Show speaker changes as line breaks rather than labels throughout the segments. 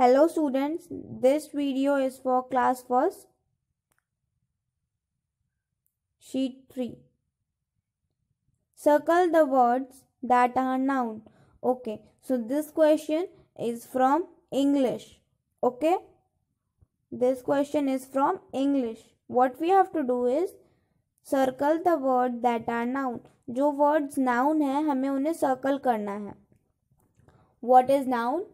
Hello students, this video is for class 1st, sheet 3. Circle the words that are noun. Okay, so this question is from English. Okay, this question is from English. What we have to do is circle the word that are noun जो words noun है हमें उन्हें circle करना है what is noun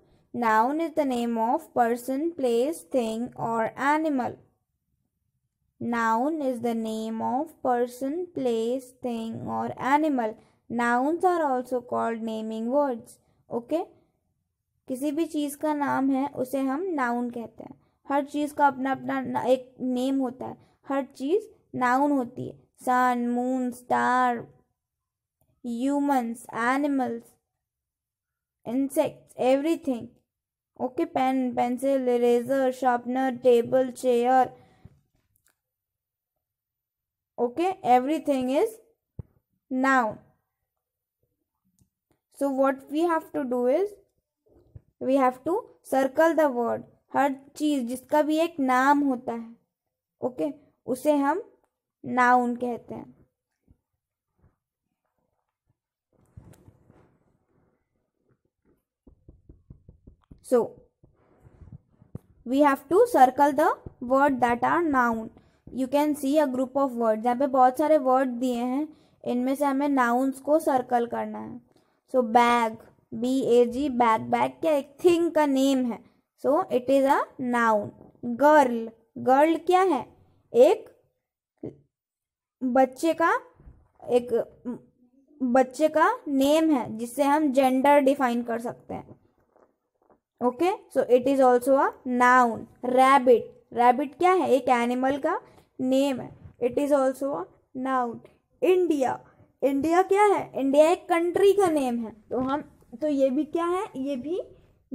Noun is the name of person, place, thing or animal. Noun is the name of person, place, thing or animal. Nouns are also called naming words. Okay? किसी भी चीज़ का नाम है उसे हम noun कहते हैं हर चीज़ का अपना अपना एक नेम होता है हर चीज़ नाउन होती है sun moon star humans, animals, insects, everything okay pen pencil eraser sharpener table chair okay everything is noun so what we have to do is we have to circle the word हर चीज जिसका भी एक नाम होता है okay okay? उसे हम नाउन कहते हैं So, we have to circle the word that are noun. You can see a group of words. यहाँ पे बहुत सारे word दिए हैं इनमें से हमें nouns को circle करना है So, bag, B A G bag bag क्या एक थिंग का नेम है so it is a noun girl girl क्या है एक बच्चे का एक बच्चे का नेम है जिससे हम जेंडर डिफाइन कर सकते हैं okay so it is also a noun rabbit rabbit क्या है एक एनिमल का नेम है it is also a noun India India क्या है इंडिया एक कंट्री का नेम है तो हम तो ये भी क्या है ये भी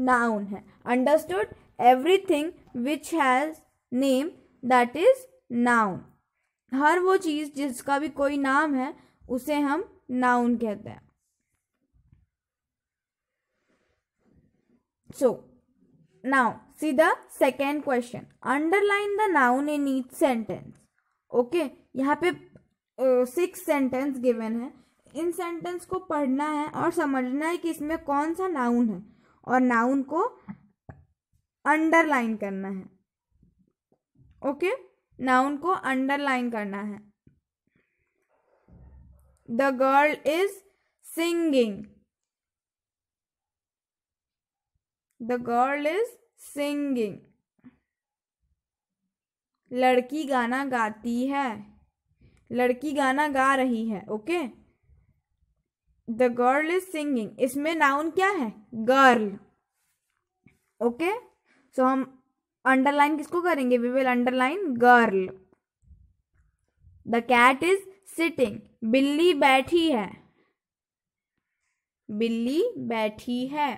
नाउन है understood everything which has name that is noun हर वो चीज़ जिसका भी कोई नाम है उसे हम नाउन कहते हैं So, now see the second question. Underline the noun in each sentence. Okay okay, यहाँ पे सिक्स सेंटेंस given है इन सेंटेंस को पढ़ना है और समझना है कि इसमें कौन सा नाउन है और नाउन को अंडरलाइन करना है ओके okay? नाउन को अंडरलाइन करना है the girl is singing the girl is singing लड़की गाना गाती है लड़की गाना गा रही है okay the girl is singing इसमें नाउन क्या है गर्ल ओके सो हम अंडरलाइन किसको करेंगे we will underline girl the cat is sitting बिल्ली बैठी है बिल्ली बैठी है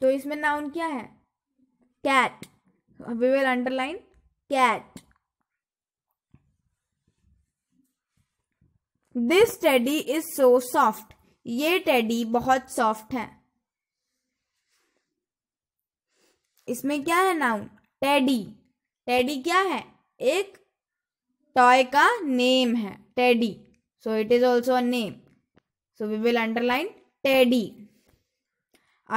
तो इसमें नाउन क्या है cat we will underline cat this teddy is so soft ये टेडी बहुत सॉफ्ट है इसमें क्या है नाउन टेडी टेडी क्या है एक टॉय का नेम है teddy so it is also a name so we will underline teddy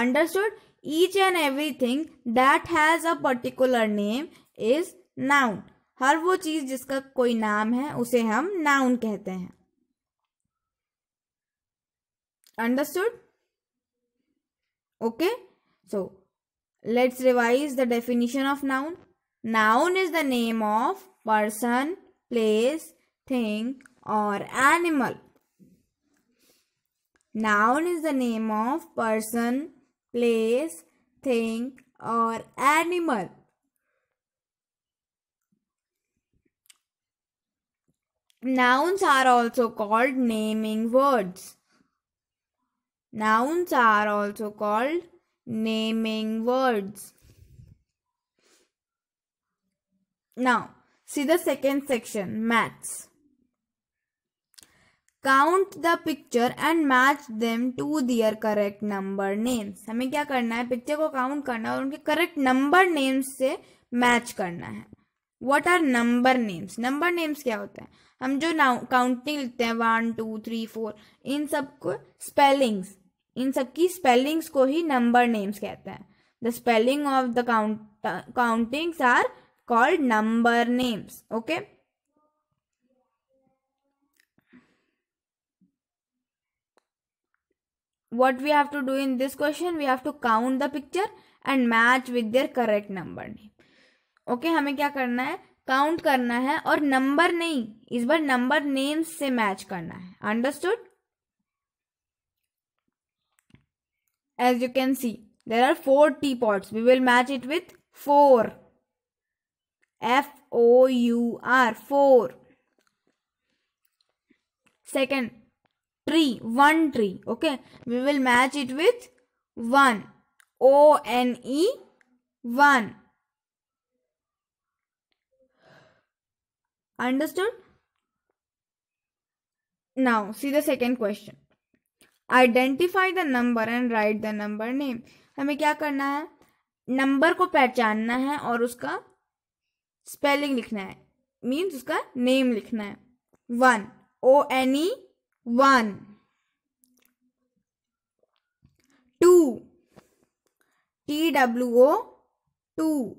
understood each and everything that has a particular name is noun हर वो चीज जिसका कोई नाम है उसे हम noun कहते हैं understood okay so let's revise the definition of noun noun is the name of person place thing or animal noun is the name of person place, thing or animal. Nouns are also called naming words. Nouns are also called naming words. Now, see the second section, maths. Count the picture and match them to their correct number names हमें क्या करना है picture को count करना है और उनके correct number names से मैच करना है what are number names number names क्या होते हैं हम जो काउंटिंग लिखते हैं वन टू थ्री फोर इन सबको स्पेलिंग्स इन सबकी स्पेलिंग्स को ही नंबर नेम्स कहते हैं the spelling of the count countings are called number names okay what we have to do in this question we have to count the picture and match with their correct number name okay, हमें क्या करना है count करना है और number नहीं इस बार number names से match करना है understood as you can see there are four teapots we will match it with four f o u r four second tree one tree okay we will match it with one o n e one understood now see the second question identify the number and write the number name हमें क्या करना है number को पहचानना है और उसका spelling लिखना है मीन्स उसका नेम लिखना है one O N E one, two, T W O two,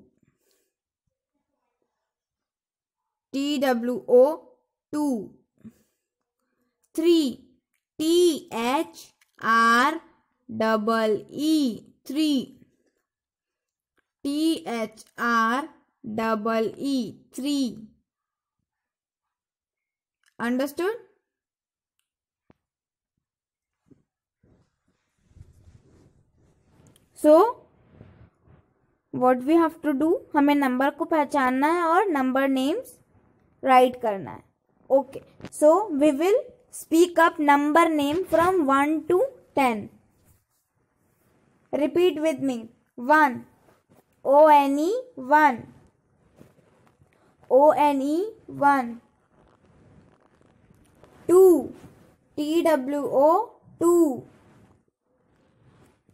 T W O two, three, T H R double E three, T H R double E three. Understood? So what we have to do हमें number को पहचानना है और number names write करना है okay so we will speak up number name from one to ten repeat with me one O N E one O N E one two T W O two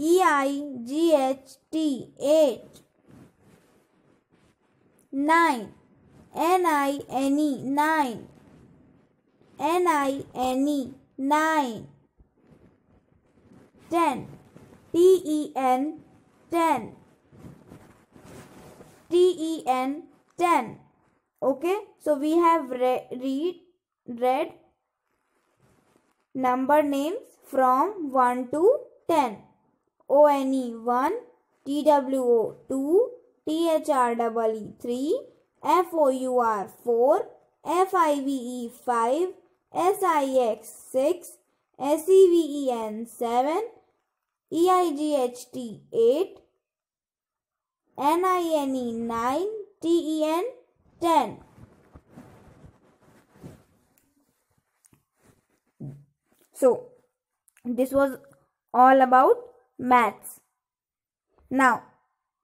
E I G H T eight nine N I N E nine ten T E N ten T E N ten okay so we have re read read number names from 1 to 10 O N E 1, T W O 2, T H R E 3, F O U R 4, F I S I X six S E V E N V E N 7, E I G H T 8, N I N E 9, T E N 10. So, this was all about maths. Now,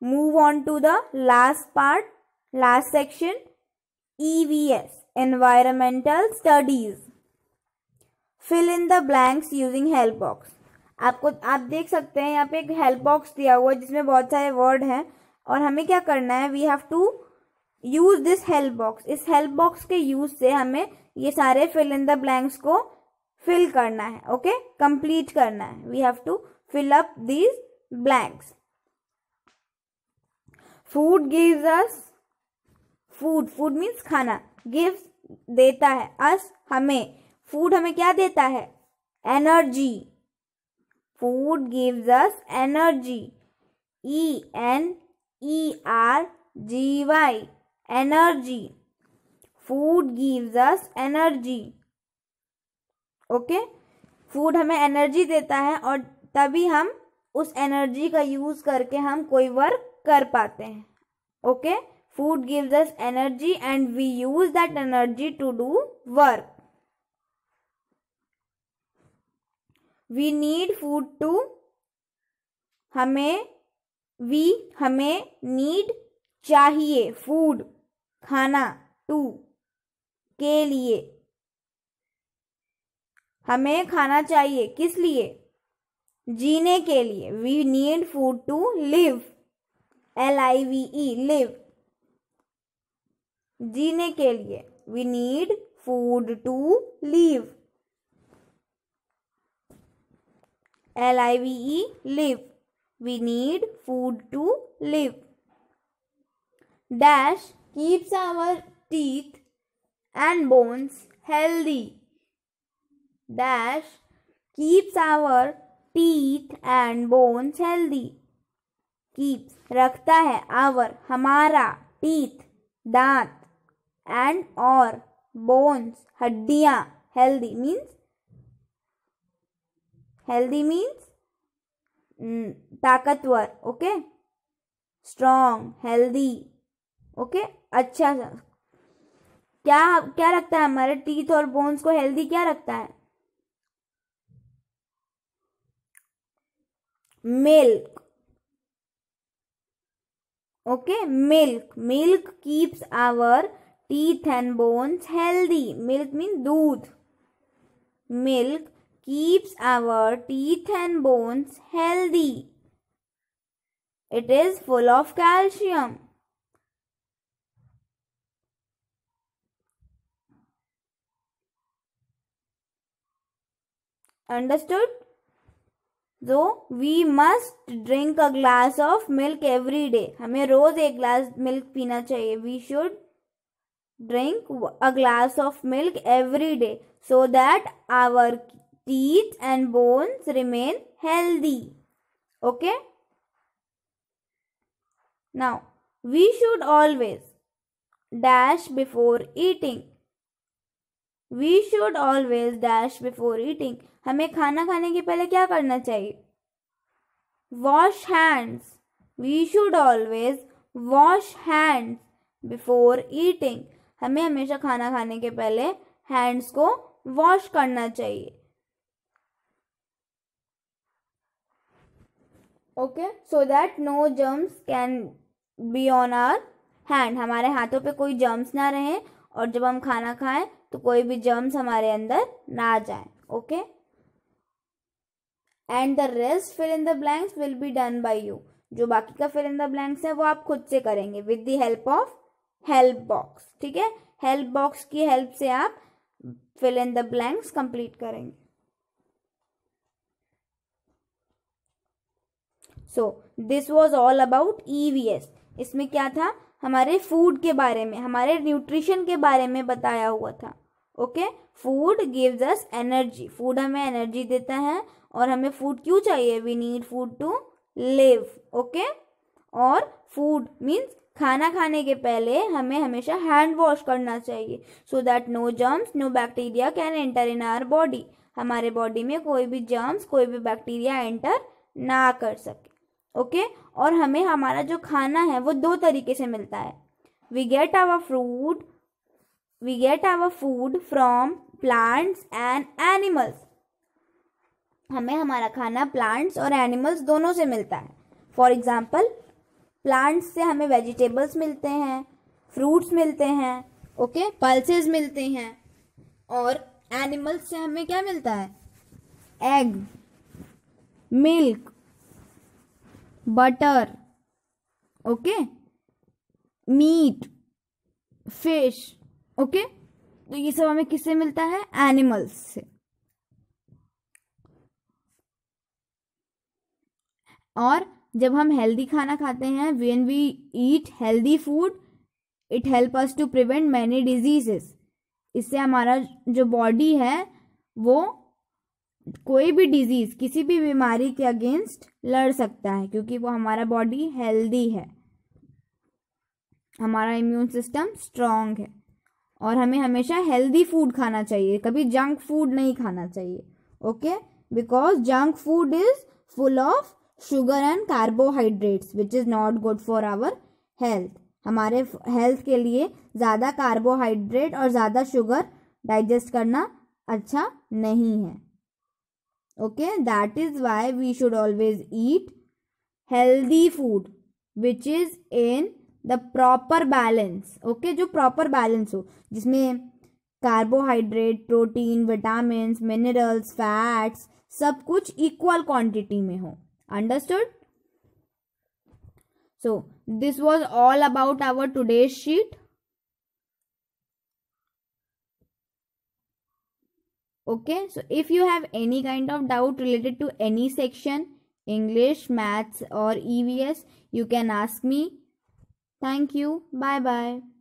move on to the last part, last section EVS, Environmental Studies. Fill in the blanks using help box. आपको आप देख सकते हैं यहाँ पे एक help box दिया हुआ है जिसमें बहुत सारे वर्ड हैं और हमें क्या करना है we have to use this help box इस हेल्प बॉक्स के यूज से हमें ये सारे फिल इन द ब्लैंक्स को फिल करना है ओके okay? कंप्लीट करना है we have to fill up these blanks. Food gives us food. Food means khana Gives deta hai us hame Food hame kya deta hai Energy. Food gives us energy. E N E R G Y. Energy. Food gives us energy. okay? food hame energy deta hai aur तभी हम उस energy का use करके हम कोई work कर पाते हैं okay food gives us energy and we use that energy to do work we need food to हमें वी हमें नीड चाहिए फूड खाना टू के लिए हमें खाना चाहिए किस लिए जीने के लिए we need food to live L I V E live जीने के लिए we need food to live L I V E live we need food to live dash keeps our teeth and bones healthy dash keeps our teeth and bones healthy keeps रखता है our हमारा teeth दांत and और bones हड्डियाँ healthy means healthy means ताकतवर okay strong healthy okay अच्छा क्या क्या रखता है हमारे टीथ और बोन्स को हेल्दी क्या रखता है milk okay milk milk keeps our teeth and bones healthy milk means doodh milk keeps our teeth and bones healthy it is full of calcium understood so we must drink a glass of milk every day हमें रोज एक ग्लास milk पीना चाहिए we should drink a glass of milk every day so that our teeth and bones remain healthy okay now we should always dash before eating we should always dash before eating हमें खाना खाने के पहले क्या करना चाहिए wash hands we should always wash hands before eating हमें हमेशा खाना खाने के पहले हैंड्स को वॉश करना चाहिए okay so that no germs can be on our hand हमारे हाथों पे कोई जर्म्स ना रहे और जब हम खाना खाएं तो कोई भी जर्म्स हमारे अंदर ना जाए okay and the rest fill in the blanks will be done by you जो बाकी का फिल इन द ब्लैंक्स है वो आप खुद से करेंगे with the help of help box ठीक है हेल्प बॉक्स की हेल्प से आप fill in the blanks complete करेंगे so this was all about EVS इसमें क्या था हमारे फूड के बारे में हमारे न्यूट्रिशन के बारे में बताया हुआ था okay food gives us energy food हमें एनर्जी देता है और हमें फूड क्यों चाहिए we need food to live okay और फूड मीन्स खाना खाने के पहले हमें हमेशा हैंड वॉश करना चाहिए so that no germs no bacteria can enter in our body हमारे बॉडी में कोई भी जर्म्स कोई भी बैक्टीरिया एंटर ना कर सके ओके और हमें हमारा जो खाना है वो दो तरीके से मिलता है we get our fruit we get our food from plants and animals हमें हमारा खाना प्लांट्स और एनिमल्स दोनों से मिलता है फॉर एग्ज़ाम्पल प्लांट्स से हमें वेजिटेबल्स मिलते हैं फ्रूट्स मिलते हैं ओके okay? पल्सेस मिलते हैं और एनिमल्स से हमें क्या मिलता है egg milk butter okay meat fish okay तो ये सब हमें किससे मिलता है एनिमल्स से और जब हम हेल्दी खाना खाते हैं when we eat healthy food it help us to prevent many diseases इससे हमारा जो बॉडी है वो कोई भी डिजीज़ किसी भी बीमारी के अगेंस्ट लड़ सकता है क्योंकि वो हमारा बॉडी हेल्दी है हमारा इम्यून सिस्टम स्ट्रांग है और हमें हमेशा हेल्दी फूड खाना चाहिए कभी जंक फूड नहीं खाना चाहिए okay because junk food is full of sugar and carbohydrates which is not good for our health हमारे हेल्थ के लिए ज़्यादा कार्बोहाइड्रेट और ज़्यादा शुगर डाइजेस्ट करना अच्छा नहीं है okay that is why we should always eat healthy food which is in the proper balance okay जो प्रॉपर बैलेंस हो जिसमें carbohydrate protein vitamin minerals fats सब कुछ इक्वल क्वांटिटी में हो understood so this was all about our today sheet okay so if you have any kind of doubt related to any section English maths और EVS you can ask me Thank you. Bye bye.